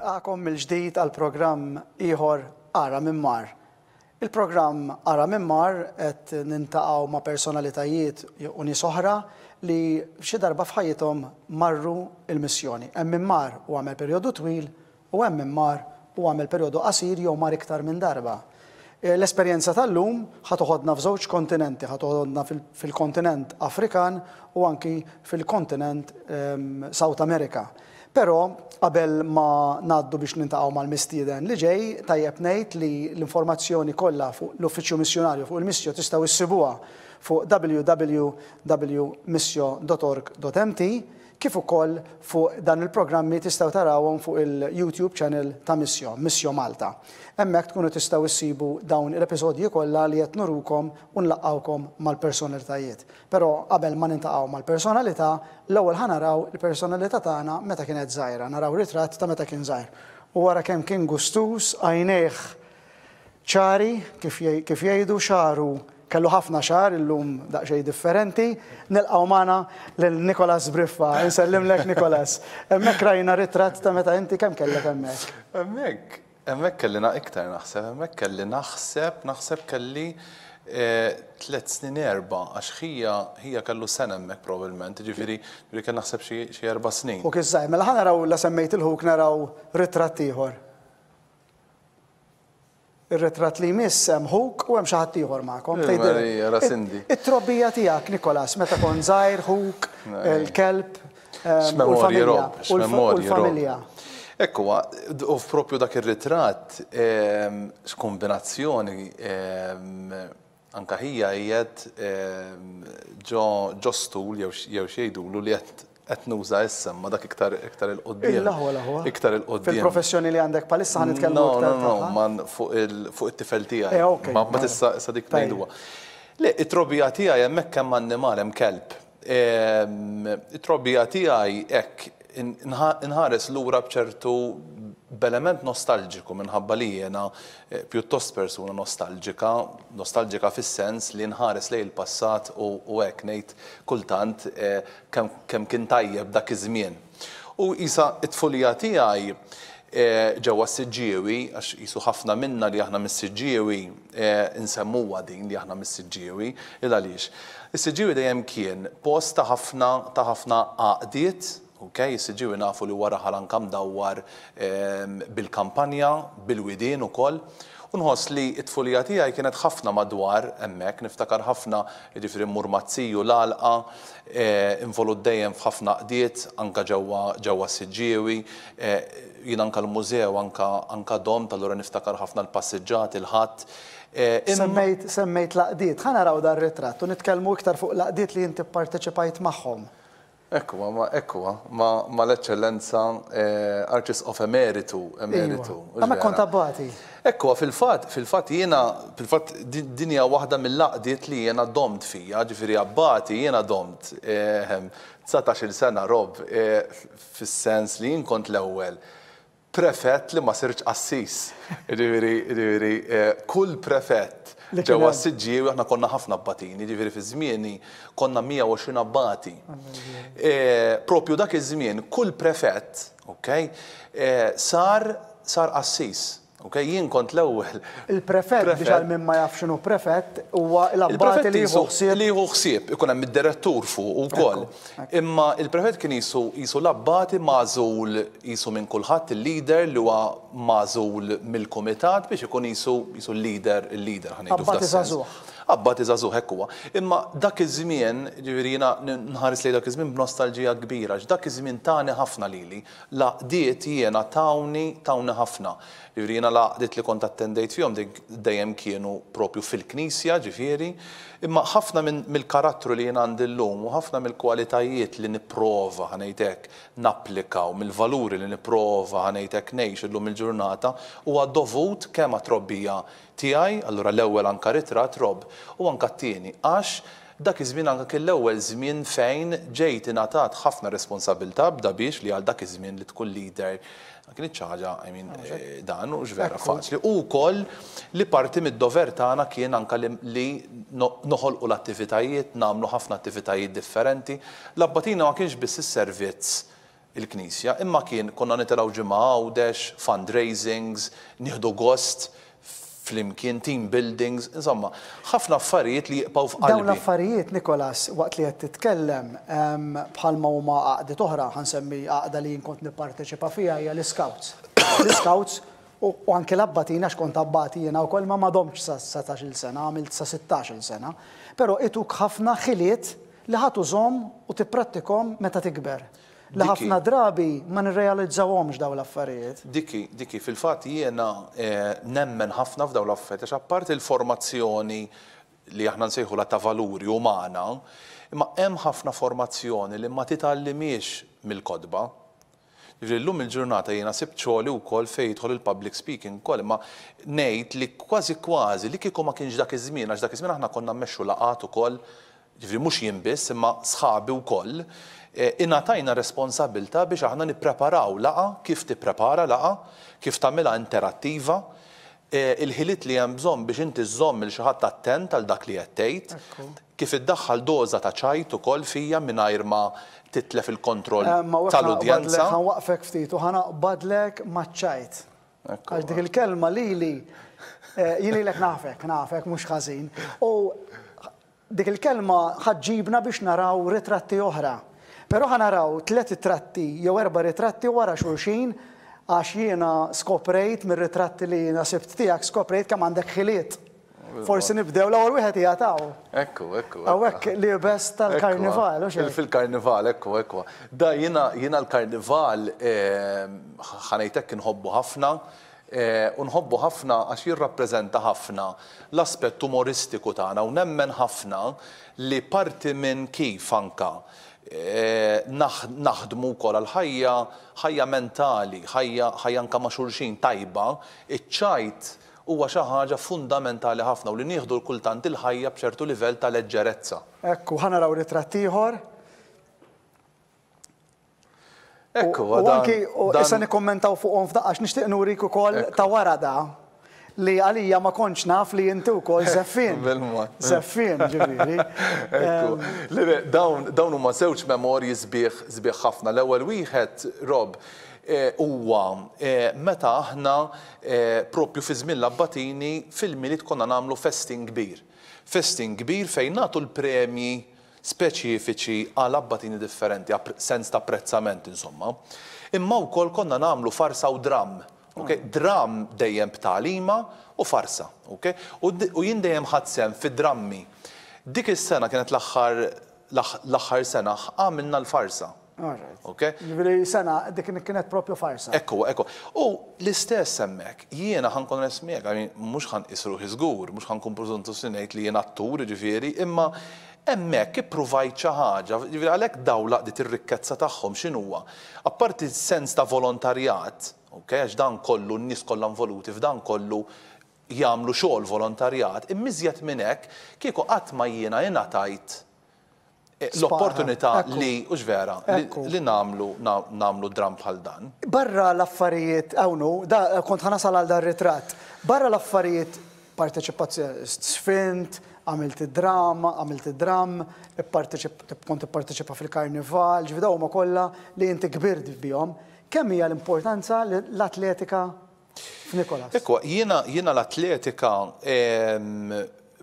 nilqakom il ġdid għal programm ieħor Ara Mimmar. Il-programm Ara Mimmar qed nintaqgħu ma' personalitajiet u nies oħra li xi darba f'ħajjithom marru il-missjoni. Hemm mimmar u għamel perjodu twil u hemm mimmar u għamel perjodu qasir jew mar iktar minn darba. Eh, l-esperjenza tal-lum ħatoħodna f'żewġ kontinenti, ħatoħodna fil-kontinent Afrikan u anki fil-kontinent ehm, South America. Pero qabel ma naddu biex nintaqgħu mal-mistieden li ġej, tajjeb ngħid li l-informazzjoni kollha fuq l-Uffiċċju Missjonarju fuq il-Missju tistgħu issibuha fuq www.missjo.org.mt kif ukoll fuq dan il-programmi tistgħu tarawhom fuq il-YouTube channel ta' Missio, Missio Malta. Hemmhekk tkunu tistgħu issibu dawn l-episodji kollha li qed nurukom u nlaqgħukom mal-personalitajiet. Però qabel ma nintaqgħu mal-personalità, l-ewwel naraw il-personalità tagħna meta kienet żgħira, naraw ritratt ta' meta kien żgħir. U wara kemm kien gustus, għajnejh ċari kif jgħidu xaru kellu ħafna xar illum daqxej differenti, nilqaw mana l-Nikolas Briffa, lek, Nikolas. Emmek rajna ritratt ta' meta inti kemm kellek emmek? Emmek, emmek kellina iktar naħseb, emmek kelli naħseb, naħseb kelli eh, tlet snin erba, għax hija hija kellu sena hemmhekk probabbilment, ġifiri, ġifiri kell naħseb xi erba' snin. U kizzaj, mela raw la semmejt il-ħuk naraw ritratt ieħor il-retrat li jmiss hemm huk u hemm xi ħadd ieħor magħkom. Eh, it-trobbija tiegħek Nikolas meta kon żgħir huk, il-kelb, il-familja. Ekku, u propju dak ir-ritratt ehm, skombinazzjoni ehm, anka hija jiet ġo ehm, stul jew xejdu li qed qed nuża issa ma dak iktar iktar il-qoddim. Iktar il-qoddim. Fil-professjoni li għandek palissa ħanitkellmu iktar. No, no, man fuq it-tifel tiegħi. Eh, ma mela. tista' issa dik ngħidwa. Le, it-trobija tiegħi hemmhekk hemm annimal hemm kelb. Ehm, it-trobija tiegħi hekk inħares lura bċertu b'element nostalġiku minħabba li jena eh, pjuttost persuna nostalġika, nostalġika fis-sens li nħares lej il-passat u hekk ngħid kultant eh, kemm kien tajjeb dak iż-żmien. U isa it-tfulija tiegħi eh, ġewwa s-siġġiewi, għax jisu ħafna minna li aħna mis-siġġiewi insemmuwa din li aħna mis-siġġiewi, il għaliex. Is-siġġiewi dejjem kien post ta' ħafna ta' ħafna għaqdiet Okay, siġiwi nafu li wara kam dawwar ehm, bil-kampanja, bil-widin u koll. Unħos li it fulijati tiegħi kienet ħafna madwar hemmhekk, niftakar ħafna jiġifieri mmur mazziju l-alqa, eh, dejjem f'ħafna qdiet anka ġewwa ġewwa siġġiewi, eh, jien anka l-mużew anka dom tal niftakar ħafna l-passiġġat, il-ħadd. Eh, semmejt semmejt laqdiet, ħana raw dar ritratt u nitkellmu iktar fuq laqdiet li jinti parteċipajt magħhom. Ekku, ma ekku, ma l-eċċellenza eh, artist of emeritu, emeritu. Ma kontabbati. Ekku, fil-fat, fil-fat jena, fil-fat dinja wahda mill-laqdiet li jena domt fija, ġifiri abbati jena domt. 19 eh, sena rob, eh, fil-sens li jinkont l-ewel prefett li ma sirċ assis. Ġifiri, ġifiri, kull prefett ġewa s sġi u aħna konna ħafna b-batini, ġifiri fi żmieni konna 120 abbati. Eh, propju dak iż-żmien kull prefett, ok, eh, sar sar assis Ok, jien kont l-ewwel. Il-prefett biex għal minn ma jaf x'inhu prefett huwa l-abbat li jieħu ħsieb. Li jieħu ħsieb, ikun hemm id-direttur fuq ukoll. Imma il-prefett kien jisu jisu l-abbati mażul jisu minn kulħadd il-leader li huwa mażul mill-kumitat biex ikun jisu jisu l-leader il-leader ħanejdu f'dak sens. Abbati zazuħ hekk huwa. Imma dak iż-żmien, ġifieri nħares li dak iż-żmien b'nostalġija kbira, x'dak iż-żmien tani ħafna lili. Laqdiet jiena tawni tawni ħafna. Ġifiri jena laqdit li kont attendejt fjom dejjem kienu propju fil-knisja ġifiri, imma ħafna mill-karattru li jena għandillum u ħafna mill-kualitajiet li nipprova ħanejtek naplika u mill-valuri li nipprova ħanejtek nejx illum il-ġurnata u dovut kemm trobbija tiegħi, allura l-ewwel anka ritra trob u anka t-tieni għax dak iż-żmien anke kien l-ewwel żmien fejn ġejt ingħatat ħafna responsabilità b'da biex li għal dak iż-żmien li tkun leader Ma kienx ħaġa, eh, dan mhux vera faċli. U wkoll li parti mid-dover tagħna kien anke li noħolqu l-attivitajiet, nagħmlu ħafna attivitajiet differenti. L-abbatina ma kienx biss is-servizz il-Knisja, imma kien konna nitelaw ġimgħa għawdex, fundraisings, nieħdu gost flimkien, team buildings, insomma, ħafna affarijiet li jibqaw f'qalbi. Dawn l-affarijiet, Nikolas, waqt li qed titkellem bħalma huma għaqdi toħra, ħansemmi għaqda li jinkont nipparteċipa fiha hija l-scouts. L-scouts u anke l-abbatina labbatina xkont abbati jiena wkoll ma madomx sa 17 sena, għamilt sa 16 sena, però ituk ħafna ħiliet li ħatużhom u tipprattikom meta tikber. Laħafna ħafna drabi ma nirrealizzawhomx daw l-affarijiet. Diki, diki, fil-fatt jiena eh, nemmen ħafna f'daw l-affarijiet, għax apart il-formazzjoni li aħna nsejħu la ta' valuri umana, imma hemm ħafna formazzjoni li ma titallimiex mill-kodba. l-lum il-ġurnata jiena sibċoli u kol fejtħol il-public speaking kol, ma nejt li kważi kważi li kiku ma kienx dak iż-żmien, għax dak iż-żmien aħna konna mmexxu laqat u kol, ġifri mux jimbis, imma sħabi u koll, Eh, inatajna responsabilta biex aħna nippreparaw laqa, kif tipprepara laqa, kif tamela interattiva, eh, il-ħilit li hemm bżonn biex inti zom il xi ħadd attent għal dak li qed tgħid, kif iddaħħal doza ta' ċajt ukoll fija mingħajr ma titlef il-kontroll eh, tal-udjenza. Ma waqfek ftit u badlek ma' ċajt. Għal dik il-kelma li li jini lek nafek, nafek, mux ħażin. U dik il-kelma ħadġibna biex naraw ritratti oħra Pero ħanaraw tlet tratti, jew erba ritratti wara xulxin għax jiena skoprejt mir ritratti li nasibt tiegħek skoprejt kemm għandek ħiliet. Forsi nibdew l-ewwel wieħed hija taw. Ekku, ekku. Hawnhekk li bes tal-karnival, Fil-karnival, ekku, ekku. Da jiena jiena l-karnival eh, ħanejtek inħobbu ħafna. Eh, Unħobbu ħafna għax jirrappreżenta ħafna l-aspett umoristiku tagħna u nemmen ħafna li parti minn kif anka Eh, naħdmu kol għal-ħajja, ħajja mentali, ħajja nka maċurxin xulxin tajba, iċ-ċajt huwa xi ħaġa fundamentali ħafna u li nieħdu kultant il-ħajja b'ċertu livell ta' leġġerezza. Ekku, ħana raw ritratt ieħor. Ekku, u anki issa nikkommentaw fuqhom f'daqqa nixtieq nurik ukoll ta' wara da' li għalija ma konċ naf li jintu kol zaffin. Zaffin, ġiviri. Dawn huma sewċ memorji sbieħ sbieħ ħafna. L-ewwel wieħed, Rob, e, huwa e, meta aħna e, propju fi żmien labbatini filmi li tkonna nagħmlu festin kbir. Festin kbir fejn nagħtu l-premji speċifiċi għal abbatini differenti, sens ta' apprezzament insomma. Imma wkoll konna nagħmlu farsa u dram Okay? Ah. Dram dejjem b'talima u farsa. Okay? U jien dejjem ħadsem fid-drammi. Dik is-sena kienet l-aħħar l-aħħar sena għamilna l-farsa. Okay? sena, dik kienet propju farsa. Ekku, ekku. U l-istess semmek, jiena ħankun nesmiek, għamin, mux ħan isru hizgur, mux ħan kun prezentu sinajt li jiena attur, ġifiri, imma emmek ipprovajt xi ħaġa, għalek għalhekk daw laqdiet ir-rikkezza tagħhom x'inhuwa. Apparti sens ta' volontarjat, Ok, għax dan kollu n-nis kollan voluti, f'dan kollu jagħmlu xogħol volontarjat. Immiżjed minn hekk kieku qatt ma jiena ingħatajt eh, l-opportunità li, uġvera vera, li namlu, namlu dram bħal dan. Barra l-affarijiet, għawnu, da kont ħana sal dar ritrat, barra l-affarijiet parteċipazzjoni sfint, għamilt drama, għamilt dram, kont parteċipa fil-karnival, ġvidaw ma kolla li inti kbirt bihom kemm hija l-importanza l-atletika f'Nikolas? Ekku, jiena l-atletika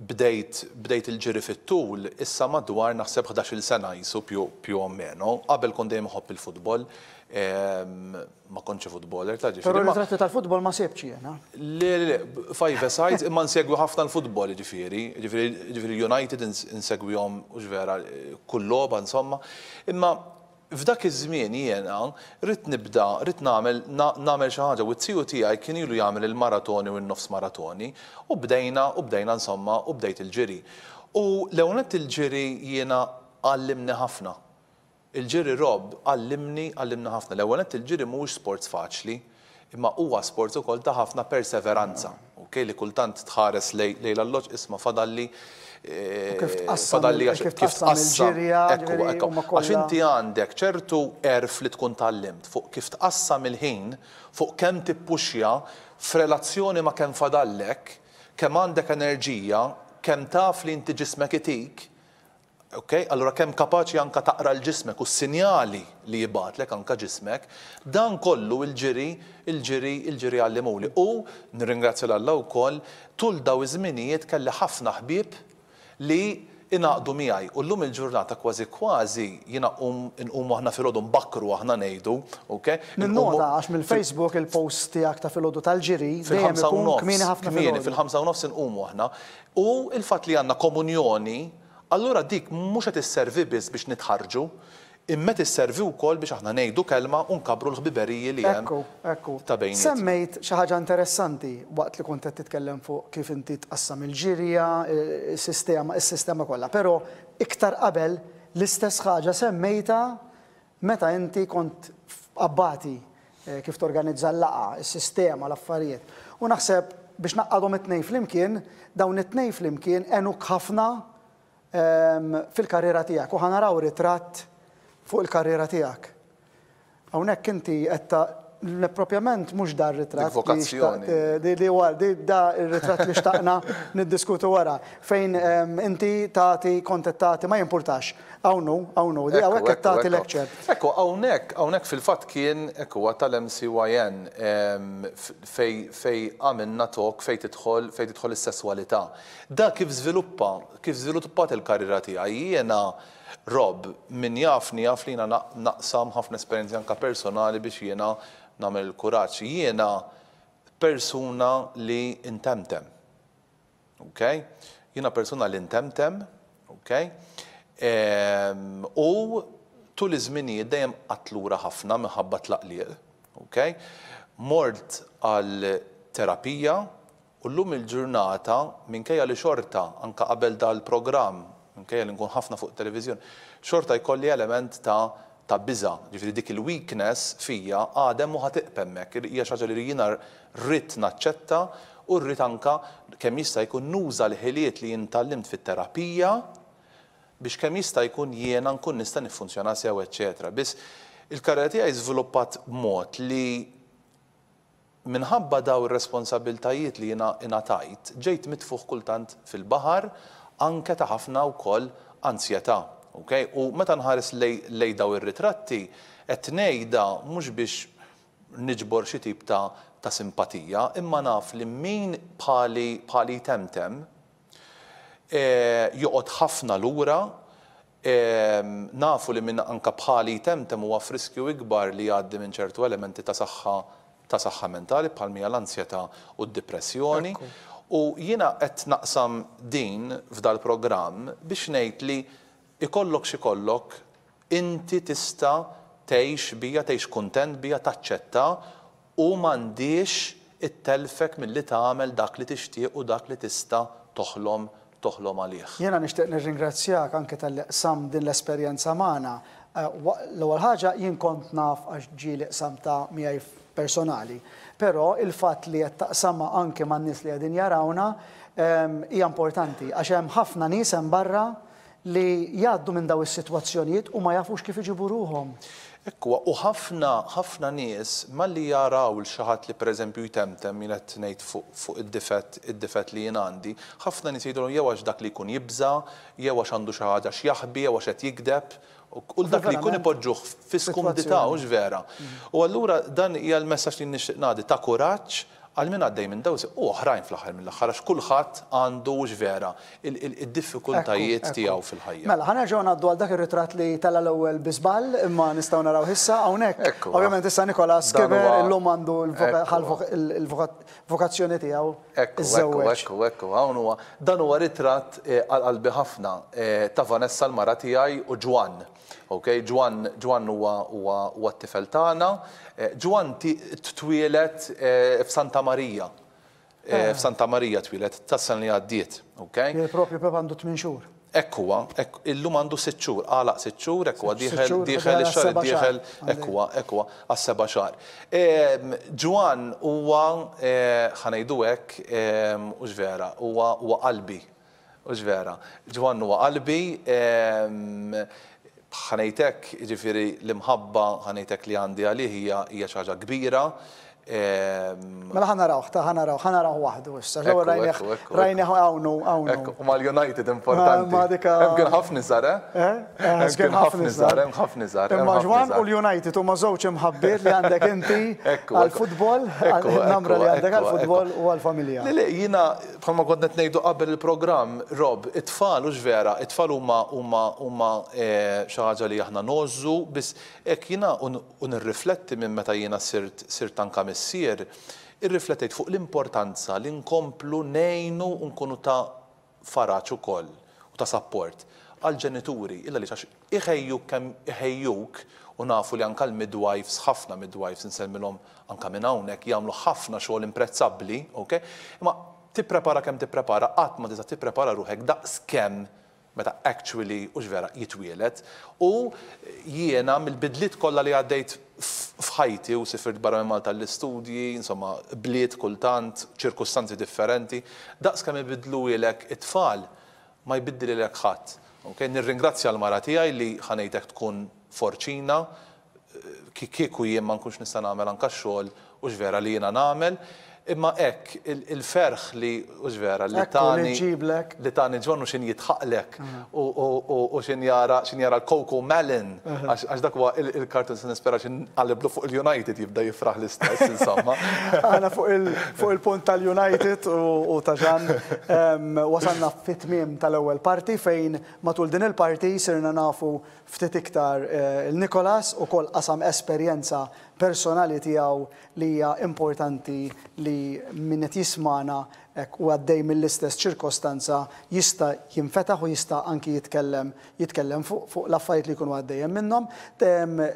bdejt, bdejt il-ġiri fit-tul, issa madwar naħseb 11 sena jisu più o meno, qabel kon dejjem ħobb il-futbol, ma konċi futboler ta' ġifiri. Pero l-ritratti tal-futbol ma sebċi jena. Le, le, five sides, imma nsegwi ħafna l-futbol ġifiri, ġifiri United nsegwi jom uġvera eh, kulloba, insomma, imma f'dak iż-żmien jiena rrid nibda, rrid nagħmel nagħmel xi ħaġa u t-tiju tiegħi kien ilu jagħmel il-maratoni u n-nofs maratoni u bdejna u bdejna insomma u bdejt il-ġiri. U l il-ġiri jiena għallimni ħafna. Il-ġiri Rob għallimni għallimni ħafna. l il-ġiri mhuwiex sport faċli, imma huwa sport ukoll ta' ħafna perseveranza. Okej li kultant tħares lejla l-loġ isma' fadalli Eh, kif tqassam kif ġirja għax inti għandek ċertu erf li tkun tallimt fuq kif tqassam il-ħin, fuq kemm tippuxja f'relazzjoni ma' kemm fadallek, kemm għandek enerġija, kemm taf li inti ġismek itik, Ok, allora kemm kapaċi anka taqra l-ġismek u s-sinjali li lek anka ġismek, dan kollu il-ġiri, il-ġiri, il-ġiri għallimuli. U nirringrazzja l-Alla koll, tul daw iż-żminijiet kelli ħafna ħbib li inaqdu miħaj. U l-lum il-ġurnata kważi kważi jina um aħna fil-ħodu mbakru aħna nejdu. Min moda għax mill-Facebook il-post tijak ta' fil-ħodu tal-ġiri, fil ikun kmini ħafna fil Fil-ħamsa u in umu aħna. U il-fat li għanna komunjoni, allura dik mux għet servi biex nitħarġu, immet u wkoll biex aħna ngħidu kelma u nkabru l-ħbiberiji li hemm. Ekku, ekku. Ta' bejn. Semmejt xi ħaġa interessanti waqt li kont qed titkellem fuq kif inti tqassam il-ġirja, il sistema il sistema kollha, però iktar qabel l-istess ħaġa semmejta meta inti kont abbati eh, kif torganizza l-laqa, il sistema l-affarijiet. U naħseb biex naqqadhom it-tnejn flimkien, dawn it-tnejn flimkien enuk ħafna ehm, fil-karriera tiegħek u ħanaraw ritratt fuq il-karriera tiegħek. Hawnhekk inti qed propjament mux dar ritrat. Eh, di di war, di da ritrat li xtaqna niddiskutu wara. Fejn inti tati kontettati, ma jimportax. Awnu, awnu, di għawek tati lecture. Ekku, awnek, awnek fil-fat kien, ekku, għatal MCYN fej għamilna tok, fej titħol, fej titħol il-sessualita. Da kif zviluppa, kif zviluppa il-karriera tijaj, Rob, min jafni, jafni li naqsam ħafna esperienzi anka personali biex jiena namel kuraċ. Jiena persuna li intemtem. Ok? Jiena persuna li intemtem. Ok? U tul iż-żmini dejjem qatlura ħafna minħabba tlaqliq. Ok? Mort għal terapija u l-lum il-ġurnata minkejja li xorta anka qabel dal-programm okay, li nkun ħafna fuq televizjon, xorta jkolli element ta' ta' biza, ġifri dik il-weakness fija għadem u ħatiqpemmek, hija xaġa li jina rrit naċċetta u rrit anka kemm jista' jkun nuża l-ħiliet li jintallimt fit-terapija biex kemm jista' jkun jiena nkun nista' niffunzjona sew eċċetra. Biss il-karriera tiegħi żviluppat mod li minħabba daw ir-responsabiltajiet li jina ingħatajt, ġejt mitfuħ kultant fil-baħar anke ta' ħafna wkoll ansjetà. Okay? U meta nħares lej daw ir-ritratti, qed ngħidha mhux biex niġbor xi tip ta', ta simpatija, imma naf li min pali, pali temtem e, joqgħod ħafna lura e, nafu li minn anka bħali temtem huwa friskju ikbar li għaddi minn ċertu elementi ta' saħħa ta' saħħa mentali bħal mija l-ansjeta u d-depressjoni. U jina qed naqsam din f'dal programm biex ngħid li ikollok kollok inti tista tgħix bija tgħix kuntent bija taċċetta u m'għandix it-telfek li tagħmel dak li tixtieq u dak li tista toħlom toħlom għalih. Jena nishtiq nirringrazzjak anke tal-qsam din l-esperjenza magħna. Eh, l-ewwel ħaġa jien kont naf għax ġieli liqsam ta' miegħi personali. Però il-fatt li qed taqsama anke man nies li qegħdin jarawna ehm, hija importanti għax hemm ħafna nies hemm barra li jgħaddu minn daw is-sitwazzjonijiet u ma jafux kif iġibu ruhom. Ekkwa, u ħafna, ħafna nies malli jaraw l-xaħat li pereżempju jtemtem jien qed ngħid fuq id-difett id-difett li jien għandi, ħafna nies jgħidulhom jew għax dak li jkun jibża, jew għax għandu xi ħaġa x'jaħbi, jew għax qed jikdeb, U dak li kun ipoġġuħ fi skumdita uġ mm. vera. U allura dan hija l-messaġġ li nixtieq ngħaddi ta' kuraġġ għal minn għaddej minn dawsi u oħrajn fl ħar minn l ħar għax kullħat għandu vera il-diffikultajiet tiegħu fil-ħajja. Mela, ħana ġona għaddu għal dak ir-ritratt li tala l-ewwel biżball imma nistgħu naraw issa hawnhekk. Ovvijament, ah. issa Nikola Skiver illum għandu l-vokazzjoni ah. tiegħu. Ekku, ekku, ekku, hawn huwa dan huwa ritratt eh, għal ħafna eh, ta' Vanessa l-mara tiegħi u Ġwan. Ok, Ġwan Ġwan huwa t-tifel tagħna. Ġwan eh, eh, eh, twielet f'Santa Marija. F'Santa Marija tas tassan li għaddiet. Ok? Propju pepa għandu tmin xhur. Ekkuwa, illum għandu sitt xhur, għalaq sitxur, ekkuwa, diħel, diħel, xar, diħel, ekkuwa, ekkuwa, għas-seba xar. Ġwan huwa, ħanajdu hekk, uġvera, huwa qalbi, uġvera. Ġwan huwa qalbi, ħanejtek ġifiri l-imħabba ħanejtek li għandi għalih hija hija xaġa kbira Mela ħana raw, ta' ħana raw, ħana raw wahdu, issa, ġew rajni għawnu, għawnu. U mal United importanti. Ma dika. Mkien ħafni zara. Mkien ħafni zara, ħafni zara. Ma ġwan u l-United u ma żewġ li għandek inti għal-futbol, għal-namra li għandek għal-futbol u għal-familja. Le, jina, bħalma kont nejdu qabel il-programm, Rob, it-tfal u ġvera, it-tfal huma huma huma eh, xaħġa li aħna nożu, biss ek jina un-rifletti minn meta jina sirt sirt sir, irriflettejt fuq l-importanza li nkomplu nejnu nkunu ta' faraċu ukoll u ta' support għal-ġenituri, illa li xax iħejjuk kem iħejjuk u nafu li anka l-midwives, ħafna midwives nselmilom anka minn hawnhekk jagħmlu ħafna xogħol imprezzabbli, ok? Imma tipprepara kemm tipprepara, qatt ma tista' tipprepara ruħek daqs kemm meta actually u vera jitwielet. U jiena mill-bidlit kollha li għaddejt fħajti u sifirt barra minn Malta l-istudji, insomma, bliet kultant, ċirkustanzi differenti, daqs kemm ibidlu ilek it-tfal ma jbiddil ilek ħadd. Okay, nirringrazzja l-mara tiegħi li ħanejtek tkun forċina, kieku jien ma nkunx nista' nagħmel anke x-xogħol u x'vera li jiena nagħmel. Imma ek, il-ferħ li uġvera, li tani. Li tani ġonu xin jitħaqlek u xin jara l-Coco Melon, għax dak huwa il-kartun sin nispera xin għalliblu fuq il-United jibda jifraħ l-istess, insomma. Għana fuq il-punt tal-United u taġan wasanna fit-tmim tal-ewel parti fejn matul din il-parti sirna nafu ftit iktar eh, il-Nikolas u kol qasam esperjenza personali tiegħu li hija importanti li min qed jismana u għaddej mill-istess ċirkostanza jista' jinfetaħ u jista' anki jitkellem jitkellem fuq fu l-affarijiet li jkunu għaddejjem minnhom.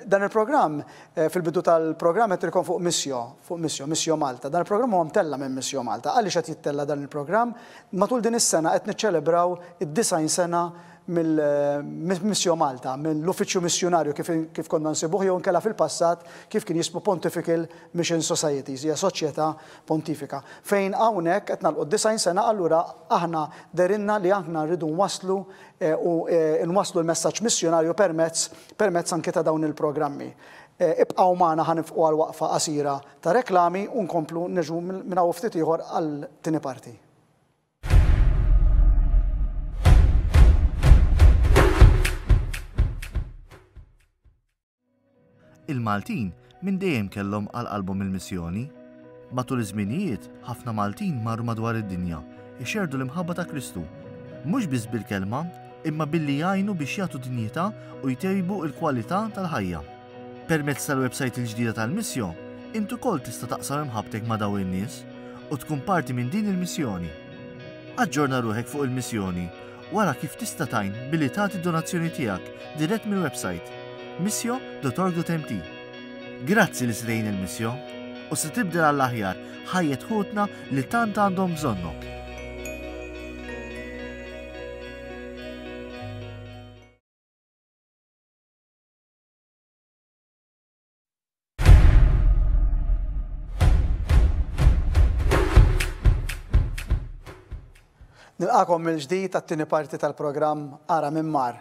Dan il-programm eh, fil-bidu tal-programm qed ikun fuq missjo, fuq missjo, missjo Malta. Dan il-programm huwa mtella minn missjo Malta. Għaliex qed jittella dan il-programm? Matul din is-sena qed niċċelebraw id-design sena mill-missju Malta, mill-uffiċċju missjonarju kif konna nsibuħ jow nkella fil-passat kif kien jisbu Pontifical Mission Societies, hija soċieta pontifika. Fejn hawnhekk qed l 90 sena allura aħna derinna li aħna rridu nwaslu eh, u eh, nwaslu l-messaġġ missjonarju permezz permezz anke ta' dawn il-programmi. Eh, Ibqaw maħna ħanifqu għal waqfa qasira ta' reklami u nkomplu neġu minna ftit ieħor għal tini parti. il-Maltin minn dejjem kellhom għal album il-missjoni. Matul iż-żminijiet, ħafna Maltin marru madwar id-dinja ixerdu l-imħabba ta' Kristu. Mhux biss bil-kelma, imma billi jgħinu biex jagħtu dinjità u jtejbu l-kwalità tal-ħajja. Permezz tal website il-ġdida tal missjo intu kol tista' taqsam imħabtek ma' daw in-nies u tkun parti minn din il-missjoni. Aġġorna ruħek fuq il-missjoni wara kif tista' tajn billi tagħti donazzjoni tiegħek dirett mill-website missio.org.mt. Grazzi li srejn il-missio u se tibdil għall-aħjar ħajet ħutna li tant għandhom bżonnok. Nilqakom mill-ġdijt għat-tini parti tal-program Ara Mimmar.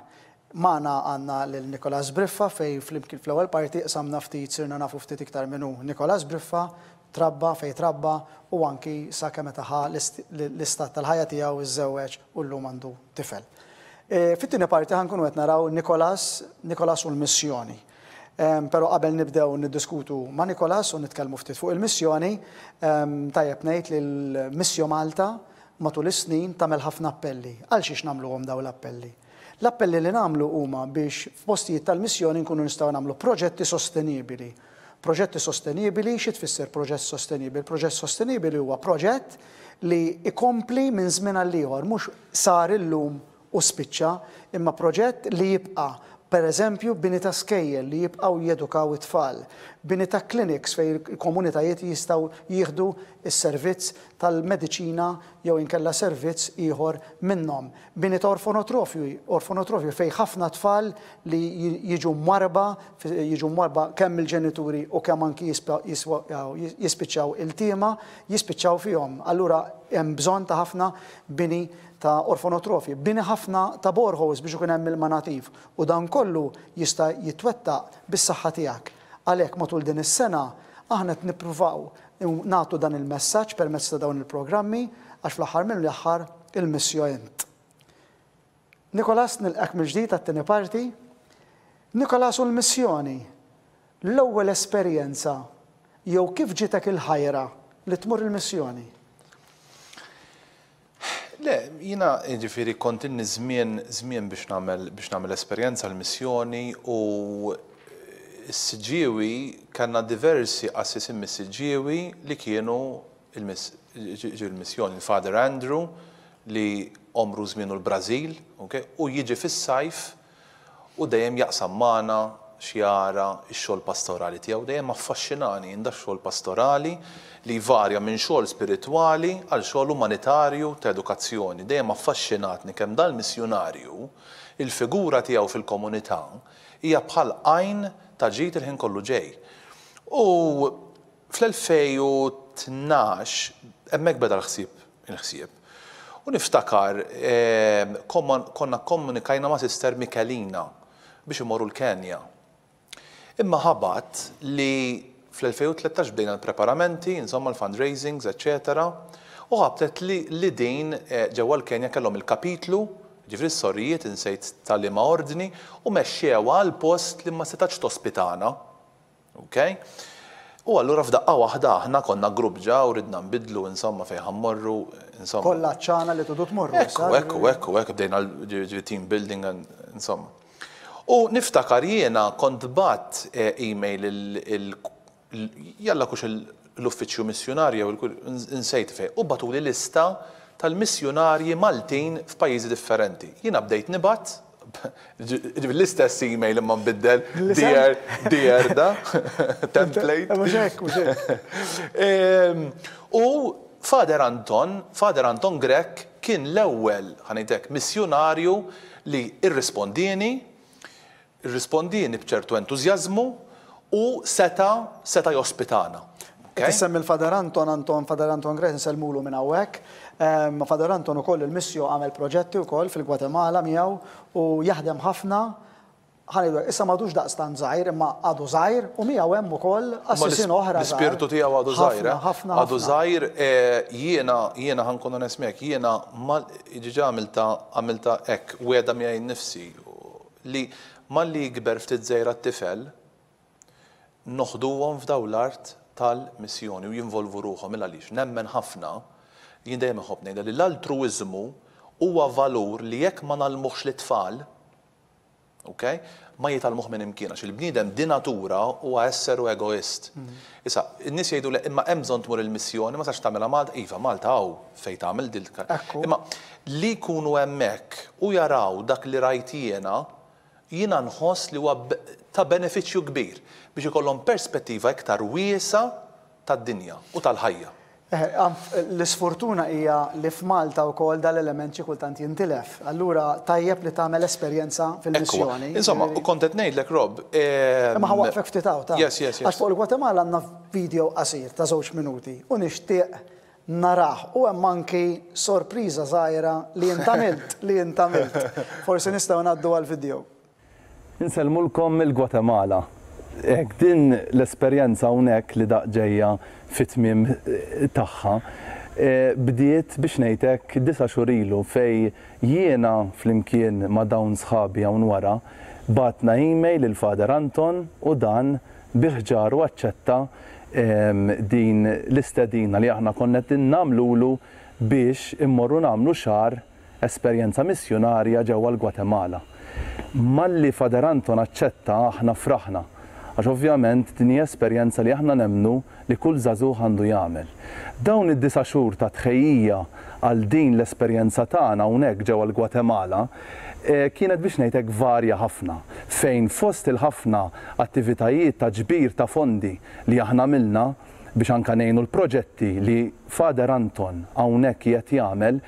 Mana għanna l-Nikolas Briffa fej flimkien fl-ewwel parti samna ftit sirna nafu ftit iktar minnu Nikolas Briffa trabba fej trabba u anki sakemm meta l-istat tal-ħajja tiegħu iż-żewġ u llum għandu tifel. E, fit-tieni parti ħankunu qed naraw Nikolas Nikolas u l-missjoni. Pero qabel nibdew niddiskutu ma' Nikolas u nitkellmu ftit fuq il-missjoni, tajjeb ngħid li l missjo Malta matul is-snin tagħmel ħafna appelli. Għal xiex nagħmluhom daw l-appelli? L-appelli li namlu huma biex f'postijiet tal-missjoni nkunu nistgħu nagħmlu proġetti sostenibili. Proġetti sostenibili xi tfisser proġett sostenibili. Proġett sostenibili huwa proġett li ikompli minn żmien għal ieħor mhux sar illum u spiċċa, imma proġett li jibqa' Per eżempju, bini ta' skejjel li jibqaw jedukaw it-tfal, bini ta' clinics fej il-komunitajiet jistaw jieħdu il-servizz tal-medicina jew inkella servizz ieħor minnom. Bini ta' orfonotrofju, orfonotrofju fej ħafna tfal li jiġu marba, jiġu marba kemm il-ġenituri u kemm anki jispiċċaw il-tima, jispiċċaw fihom. Allura hemm bżonn ta' ħafna bini ta' orfonotrofi, bini ħafna ta' borħos biex ikun hemm il-manatif u dan kollu jista' jitwetta bis-saħħa tiegħek. Għalhekk matul din is-sena aħna qed nippruvaw nagħtu dan il-messaġġ permezz ta' dawn il-programmi għax fl-aħħar minn l-aħħar il-missjojent. Nikolas nilqak mill-ġdid għat-tieni parti. Nikolas u l-missjoni l-ewwel esperjenza jew kif ġitek il-ħajra li tmur il-missjoni? Le, jina ġifiri kont inni żmien biex nagħmel biex esperjenza l-missjoni u s-sġiewi kanna diversi assisim mis sġiwi li kienu il-missjoni, il-Father Andrew li omru żmienu l-Brażil, u jiġi fis-sajf u dejjem jaqsam mana xjara x-xogħol pastorali tiegħu dejjem affaxxinani inda x-xogħol pastorali li varja minn xogħol spiritwali għal xogħol umanitarju ta' edukazzjoni. Dejjem affaxxinatni kemm dal-missjonarju il-figura tiegħu fil-komunità hija bħal għajn ta' ġid il-ħin kollu ġej. U fl-2012 hemmhekk beda l-ħsieb il-ħsieb. U niftakar ehm, konna komunikajna ma' sister Mikelina biex imorru l-Kenja. Imma ħabat li Fl-2013 bdejna l-preparamenti, insomma l-fundraisings, etc. U għabtet li l din eh, ġewwa l-Kenja kellhom il-kapitlu, ġifri s-sorrijiet insejt tal-lima ordni u meċċiewa għal-post li ma setax tospitana. Ok? U għallura f'daqqa wahda, ħna konna grubġa u ridna nbidlu insomma fejn morru, insomma. Kolla ċana li tudu morru. Ekku, ekku, ekku, ekku, bdejna l-team building insomma. U niftakar jiena kont bat eh, e-mail jalla kux l-uffiċju missjonarja u l-insejt fej, u batu li lista tal-missjonarji Maltin f'pajjiżi differenti. Jina bdejt nibat, l-istess email imma nbiddel, dier, dier da, template. U Fader Anton, Fader Anton Grek, kien l-ewwel ħanejtek missjonarju li irrispondini, irrispondini bċertu entużjażmu, u seta, seta jospitana. Tissem il fader Anton, Anton, Fader Anton Gres, nselmulu minn għawek. Ma Fadar Anton u koll il-missju għamel proġetti u koll fil-Gwatemala miegħu u jaħdem ħafna ħanidu, issa madux daqstan zaħir, imma għadu zaħir, u mi għawem u koll assassin oħra. L-spiritu tijaw għadu zaħir, eh? għadu zaħir, eh, jiena, jiena ħankun nesmek, jiena ġiġa għamilta, għamilta ek, u għedha mi nifsi, li malli gber ftit zaħir għat-tifel, noħduhom f'daw l-art tal-missjoni u jinvolvu ruħom il għaliex nemmen ħafna jien dejjem iħobb li l-altruiżmu huwa valur li jekk ma nalmuħx li tfal ok, ma jitalmuħ minn imkien xil il-bniedem di natura huwa esser u egoist. Mm-hmm. Issa, n-nies jajdu li imma emżon tmur il-missjoni ma sax tamela Malta, iva Malta hawn fejn tagħmel dilka. Imma li jkunu hemmhekk u jaraw dak li rajt jiena jiena nħoss li huwa ta' benefiċċju kbir biex ikollhom perspettiva iktar wiesa tad-dinja u tal-ħajja. Eh, L-sfortuna hija li f'Malta wkoll dal-element xi kultant jintilef. Allura tajjeb li tagħmel esperjenza fil-missjoni. Insomma, u kontet ngħidlek Rob. Ehm, Ma waqfek ftit ta' Yes, yes, yes. Għax fuq il-Gwatemala għandna video qasir ta' żewġ minuti u nixtieq naraħ u hemm anki sorpriża żgħira li intamilt li intamilt. Forsi nistgħu ngħaddu għal-video. Insellmulkom il-Gwatemala Ek din l-esperienza unek li daqġeja fit-tmim eh, taħħa eh, bdiet biex nejtek disa xurilu fej jiena fl-imkien ma dawn sħabi għawn wara batna e-mail il-fader Anton u dan biħġar u għacċetta ehm, din l-istedina li aħna konnet namlulu biex immorru namlu xar esperienza missjonarja ġewwa l-Gwatemala. Malli fader Anton aċċetta aħna fraħna għax ovvjament din hija esperjenza li aħna nemnu li kull żagħżugħ għandu jagħmel. Dawn id-disa xhur ta' tħejjija għal din l-esperjenza tagħna hawnhekk ġewwa l-Gwatemala eh, kienet biex ngħidlek varja ħafna fejn fost il-ħafna attivitajiet ta' ġbir ta' fondi li aħna milna biex anka nejnu l-proġetti li Fader Anton hawnhekk qiegħed jagħmel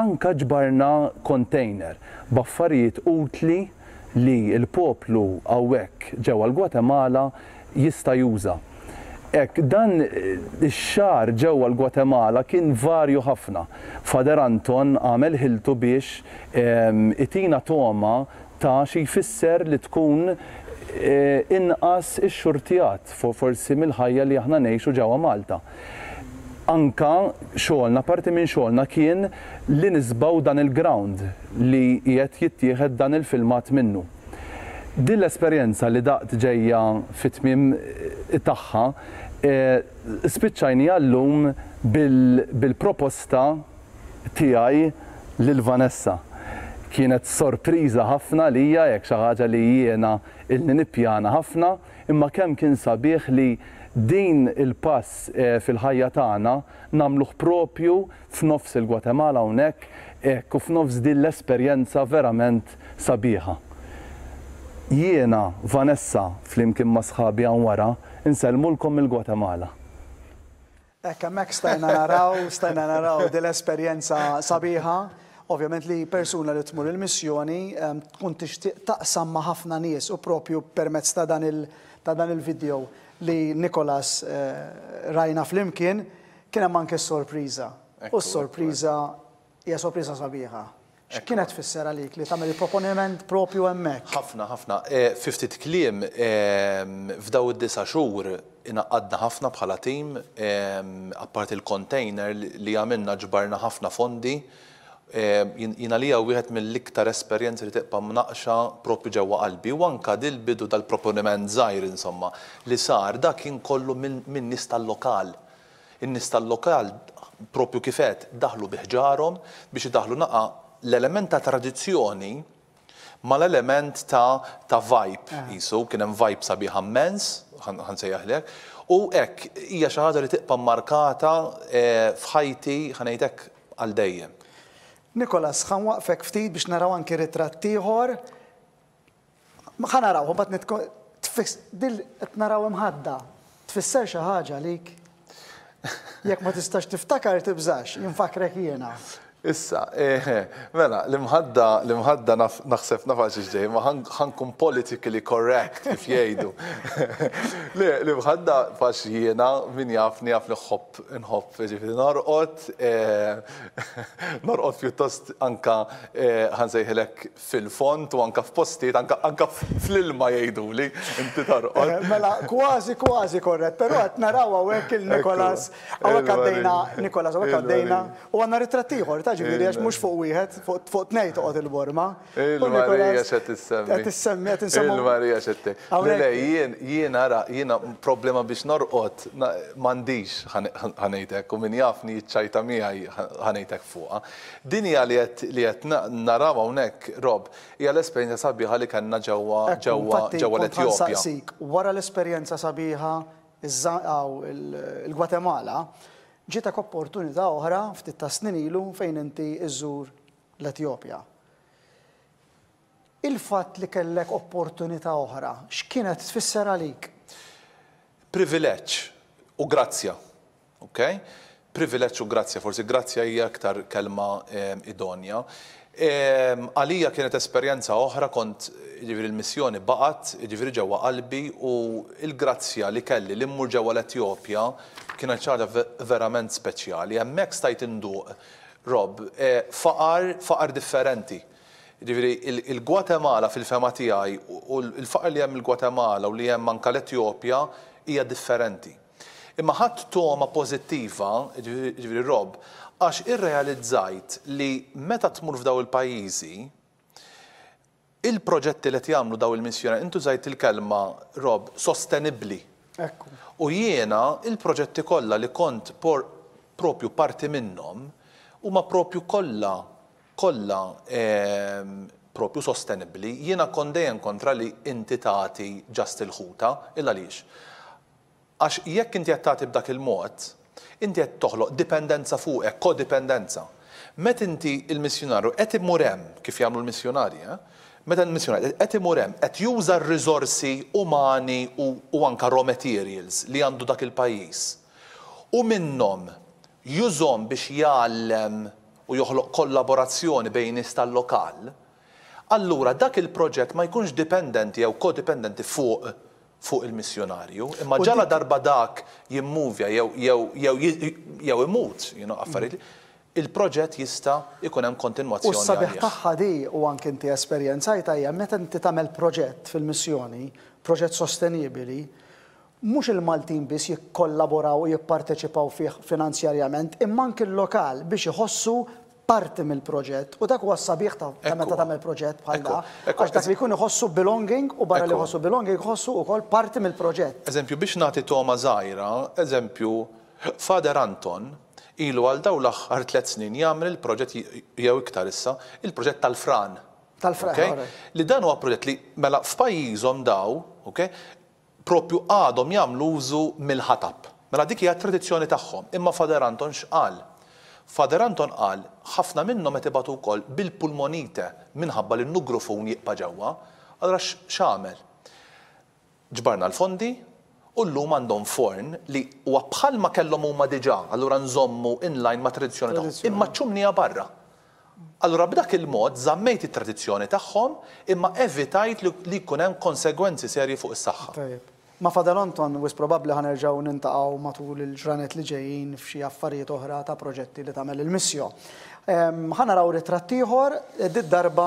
anka ġbarna container baffarijiet utli li l-poplu għawek ġewwa l-Gwatemala jista' juża. Ek, dan eh, il xar ġewwa l-Gwatemala kien varju ħafna. Fader Anton għamel ħiltu biex ehm, itina toma ta' xi jfisser li tkun eh, inqas ix-xurtijat forsi mill-ħajja li aħna ngħixu ġewwa Malta anka xogħolna parti minn xogħolna kien li nisbaw dan il-ground li jiet jittieħed dan il-filmat minnu. Din l-esperjenza li daqt ġejja fit-tmiem eh, tagħha eh, spiċċajni għallum bil-proposta tiegħi lil Vanessa. Kienet sorpriża ħafna li hija jekk xi ħaġa li jiena il-nippjana ħafna, imma kemm kien sabiħ li din il-pass eh, fil-ħajja tagħna nagħmluh propju f'nofs il-Gwatemala hawnhekk u f'nofs din l-esperjenza verament sabiħa. Jiena Vanessa flimkien ma' sħabi hawn wara inselmulkom il-Gwatemala. Ekk hemmhekk stajna naraw, stajna naraw din l-esperjenza sabiħa ovvjament li persuna li tmur il-missjoni ehm, tkun tixtieq taqsam ma' ħafna nies u propju permezz ta' dan il-video li Nikolas eh, rajna flimkien kien hemm anke sorpriża. U s-sorpriża hija sorpriża sabiħa. X'kienet tfisser għalik li tagħmel il-proponiment propju hemmhekk? Ħafna, ħafna. E, fiftit kliem f'daw id-disa xhur inaqqadna ħafna bħala tim, apparti il-container li għamilna ġbarna ħafna fondi. Eh, jina li għaw wieħed mill-iktar esperienzi li teqpa mnaqxa propju ġewwa qalbi. U anka dil-bidu tal-proponiment żgħir insomma li sar dak kien kollu minn nista' lokal In-nies tal-lokal propju kifet daħlu biħġarhom biex daħlu naqa l-element ta' tradizzjoni ma l-element ta', ta vibe. Jisu, ah. kien hemm vibe sabiħa mens, ħan sejjaħlek, u hekk hija xi ħaġa li tiqpa' markata eh, f'ħajti ħanejtek għal dejjem. Nikolas, għan waqfek ftit biex naraw anki ritrattiħor. tiħor. xan naraw, bat nitko, dil naraw imħadda, tfisser xaħġa lik. Jek ma tistax tiftakar tibżax, jinfakrek jena. Issa, mela, l-imħadda, l-imħadda naħseb nafax iġdej, ma ħankun politically correct kif jgħidu. L-imħadda fax jiena min ni jaf li nħob, nħop, ġifiri, norqot, e, norqot pjuttost anka e, ħansejħilek fil-font u anka f postit anka fil-ilma jgħidu li, inti torqot. Mela, kważi, kważi korret, pero għet naraw għek il-Nikolas, għawek għaddejna, Nikolas, għawek għaddejna, u għanna ritratiħor, ta' ġifiri, għax mux fuq wieħed, fuq t-nejt toqgħod il-borma. Il-Marija se tissemmi. Qed tissemmi, qed semmi Il-Marija se t-semmi. jien jiena jien jiena problema biex norqod m'għandix ħanejtek u min jafni ċajta miegħi ħanejtek fuqha. Din hija li qed naraw hawnhekk Rob, hija l-esperjenza sabiħa li kellna ġewwa l-Etjopja. Wara l-esperjenza sabiħa il gwatemala ġitak opportunità oħra ftit ta' snin ilu fejn inti iżżur l-Etjopja. Il-fatt li kellek opportunità oħra, x'kienet tfisser għalik? Privileġġ u grazzja. Ok? Privileġġ u grazzja, forsi grazzja hija aktar kelma eh, idonja. Ehm, għalija kienet esperjenza oħra kont ġivir il-missjoni baqat, ġivir ġewwa qalbi u il-grazzja li kelli li mmur ġewwa l-Etjopja kienet ċara verament speċjali. Hemmhekk stajt induq, Rob, e, faqar, faqar differenti. Ġiviri, il-Gwatemala fil-fema tiegħi u l-faqar li hemm il-Gwatemala u li hemm manka l-Etjopja hija differenti. Imma ħadd toma pożittiva, ġifieri Rob, għax irrealizzajt li meta tmur f'daw il-pajjiżi, il-proġetti li jagħmlu daw il-missjoni, intu żajt il-kelma Rob, sostenibbli. U jiena il-proġetti kollha li kont por propju parti minnhom huma propju kollha kollha ehm, propju sostenibli, jiena kondejn kontra li inti ġast il-ħuta, illa għaliex Għax jekk inti jattati tagħti b'dak il-mod, inti qed toħloq dipendenza fuq, kodipendenza. Met inti il missionarju qed imurem, hemm kif jagħmlu l-missjonarji, eh? meta il missionarju qed imurem hemm qed juża r rizorsi umani u anka raw materials li għandu dak il-pajjiż. U minnhom jużom biex jgħallem u joħloq kollaborazzjoni bejn nies tal-lokal, allura dak il-proġett ma jkunx dipendenti jew kodipendenti fuq fuq il-missjonarju, imma ġala darba dak jimmuvja jew imut, jino, know, affarijiet. Il-proġett jista' jkun hemm kontinwazzjoni. U sabiħ tagħha di u anke inti esperjenzajt jtajja meta inti tagħmel proġett fil-missjoni, proġett sostenibili, mux il-Maltin biss jikkollaboraw u jipparteċipaw fih finanzjarjament, imma anke l-lokal biex iħossu parti mill-proġett u dak huwa sabiħ ta' meta tagħmel proġett bħal da. Għax dak jkun iħossu belonging u barra li jħossu belonging iħossu wkoll parti mill-proġett. Eżempju biex nagħti Toma Zajra, eżempju, Fader Anton ilu għal daw l-aħħar tliet snin jagħmel il-proġett jew iktar issa, il-proġett tal-Fran. Tal-Fran. Li dan huwa proġett li mela f'pajjiżhom daw, okay, propju għadhom jagħmlu użu mill-ħatab. Mela dik hija tradizzjoni tagħhom, imma Fader Anton x'qal Fader Anton qal, ħafna minnhom qed ibatu wkoll bil-pulmonite minħabba li n-nugrofon jibqa' ġewwa, għadra x'għamel? Ġbarna l-fondi u llum għandhom forn li huwa bħal ma kellhom huma diġà, allura nżommu in-line ma' tradizjoni tagħhom, imma ċumni barra. Allura b'dak il-mod żammejt it-tradizzjoni tagħhom imma evitajt li jkun hemm konsegwenzi serji fuq is-saħħa. Ma fadal Anton, wis probabli ħanerġaw nintaqaw matul il-ġranet li ġejjin f'xi affarijiet oħra ta' proġetti li tagħmel il-missjo. Ehm, ħanaraw ritrattiħor, did darba